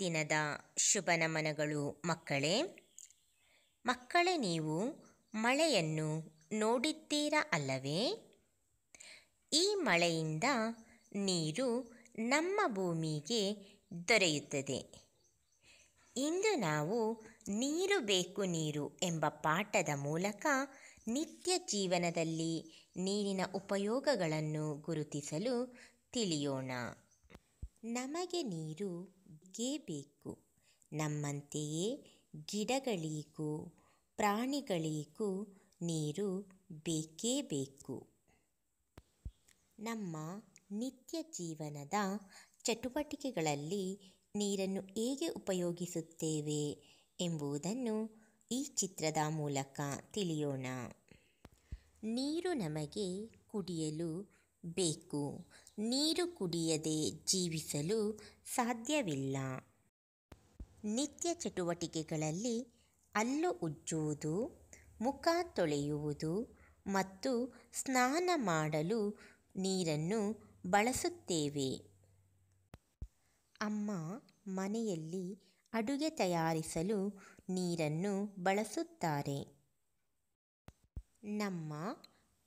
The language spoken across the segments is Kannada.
ದಿನದ ಶುಭ ನಮನಗಳು ಮಕ್ಕಳೇ ಮಕ್ಕಳೇ ನೀವು ಮಳೆಯನ್ನು ನೋಡಿದ್ದೀರಾ ಅಲ್ಲವೇ ಈ ಮಳೆಯಿಂದ ನೀರು ನಮ್ಮ ಭೂಮಿಗೆ ದೊರೆಯುತ್ತದೆ ಇಂದು ನಾವು ನೀರು ಬೇಕು ನೀರು ಎಂಬ ಪಾಠದ ಮೂಲಕ ನಿತ್ಯ ಜೀವನದಲ್ಲಿ ನೀರಿನ ಉಪಯೋಗಗಳನ್ನು ಗುರುತಿಸಲು ತಿಳಿಯೋಣ ನಮಗೆ ನೀರು ಬೇಕೇ ಬೇಕು ನಮ್ಮಂತೆಯೇ ಗಿಡಗಳಿಗೂ ಪ್ರಾಣಿಗಳಿಗೂ ನೀರು ಬೇಕೇ ಬೇಕು ನಮ್ಮ ನಿತ್ಯ ಜೀವನದ ಚಟುವಟಿಕೆಗಳಲ್ಲಿ ನೀರನ್ನು ಹೇಗೆ ಉಪಯೋಗಿಸುತ್ತೇವೆ ಎಂಬುದನ್ನು ಈ ಚಿತ್ರದ ಮೂಲಕ ತಿಳಿಯೋಣ ನೀರು ನಮಗೆ ಕುಡಿಯಲು ಬೇಕು ನೀರು ಕುಡಿಯದೆ ಜೀವಿಸಲು ಸಾಧ್ಯವಿಲ್ಲ ನಿತ್ಯ ಚಟುವಟಿಕೆಗಳಲ್ಲಿ ಅಲ್ಲು ಉಜ್ಜುವುದು ಮುಖ ತೊಳೆಯುವುದು ಮತ್ತು ಸ್ನಾನ ಮಾಡಲು ನೀರನ್ನು ಬಳಸುತ್ತೇವೆ ಅಮ್ಮ ಮನೆಯಲ್ಲಿ ಅಡುಗೆ ತಯಾರಿಸಲು ನೀರನ್ನು ಬಳಸುತ್ತಾರೆ ನಮ್ಮ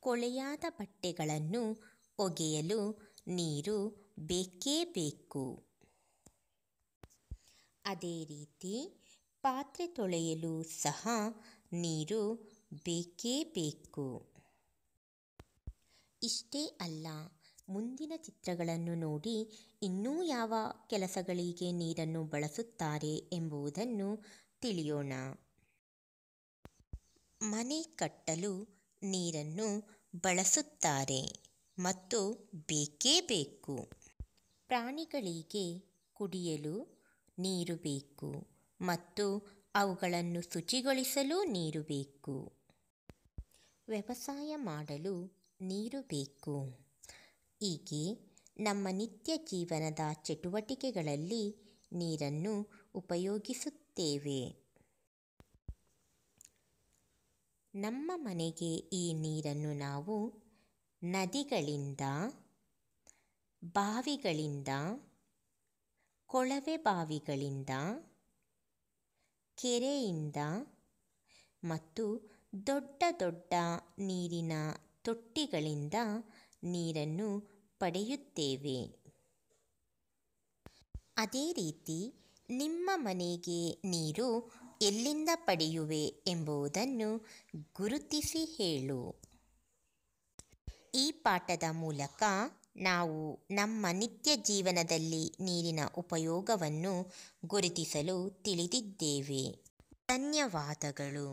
ಕೊಳೆಯಾದ ಬಟ್ಟೆಗಳನ್ನು ಒಗೆಯಲು ನೀರು ಬೇಕೇ ಬೇಕು ಅದೇ ರೀತಿ ಪಾತ್ರೆ ತೊಳೆಯಲು ಸಹ ನೀರು ಬೇಕೇ ಬೇಕು ಇಷ್ಟೇ ಅಲ್ಲ ಮುಂದಿನ ಚಿತ್ರಗಳನ್ನು ನೋಡಿ ಇನ್ನೂ ಯಾವ ಕೆಲಸಗಳಿಗೆ ನೀರನ್ನು ಬಳಸುತ್ತಾರೆ ಎಂಬುದನ್ನು ತಿಳಿಯೋಣ ಮನೆ ಕಟ್ಟಲು ನೀರನ್ನು ಬಳಸುತ್ತಾರೆ ಮತ್ತು ಬೇಕೇ ಬೇಕು ಪ್ರಾಣಿಗಳಿಗೆ ಕುಡಿಯಲು ನೀರು ಬೇಕು ಮತ್ತು ಅವುಗಳನ್ನು ಶುಚಿಗೊಳಿಸಲು ನೀರು ಬೇಕು ವ್ಯವಸಾಯ ಮಾಡಲು ನೀರು ಬೇಕು ಹೀಗೆ ನಮ್ಮ ನಿತ್ಯ ಜೀವನದ ಚಟುವಟಿಕೆಗಳಲ್ಲಿ ನೀರನ್ನು ಉಪಯೋಗಿಸುತ್ತೇವೆ ನಮ್ಮ ಮನೆಗೆ ಈ ನೀರನ್ನು ನಾವು ನದಿಗಳಿಂದ ಬಾವಿಗಳಿಂದ ಕೊಳವೆ ಬಾವಿಗಳಿಂದ ಕೆರೆಯಿಂದ ಮತ್ತು ದೊಡ್ಡ ದೊಡ್ಡ ನೀರಿನ ತೊಟ್ಟಿಗಳಿಂದ ನೀರನ್ನು ಪಡೆಯುತ್ತೇವೆ ಅದೇ ರೀತಿ ನಿಮ್ಮ ಮನೆಗೆ ನೀರು ಎಲ್ಲಿಂದ ಪಡೆಯುವೆ ಎಂಬುದನ್ನು ಗುರುತಿಸಿ ಹೇಳು ಈ ಪಾಠದ ಮೂಲಕ ನಾವು ನಮ್ಮ ನಿತ್ಯ ಜೀವನದಲ್ಲಿ ನೀರಿನ ಉಪಯೋಗವನ್ನು ಗುರುತಿಸಲು ತಿಳಿದಿದ್ದೇವೆ ಧನ್ಯವಾದಗಳು